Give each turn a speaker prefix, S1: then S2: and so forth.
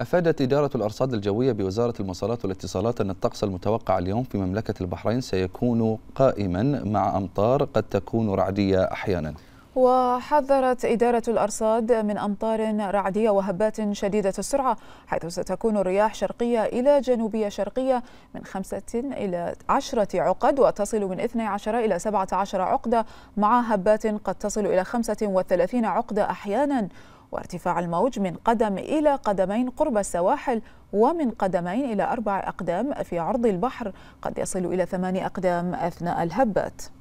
S1: أفادت إدارة الأرصاد الجوية بوزارة المواصلات والاتصالات أن الطقس المتوقع اليوم في مملكة البحرين سيكون قائما مع أمطار قد تكون رعدية أحيانا
S2: وحذرت إدارة الأرصاد من أمطار رعدية وهبات شديدة السرعة حيث ستكون الرياح شرقية إلى جنوبية شرقية من خمسة إلى عشرة عقد وتصل من 12 إلى 17 عقدة مع هبات قد تصل إلى 35 عقدة أحيانا وارتفاع الموج من قدم إلى قدمين قرب السواحل ومن قدمين إلى أربع أقدام في عرض البحر قد يصل إلى ثمان أقدام أثناء الهبات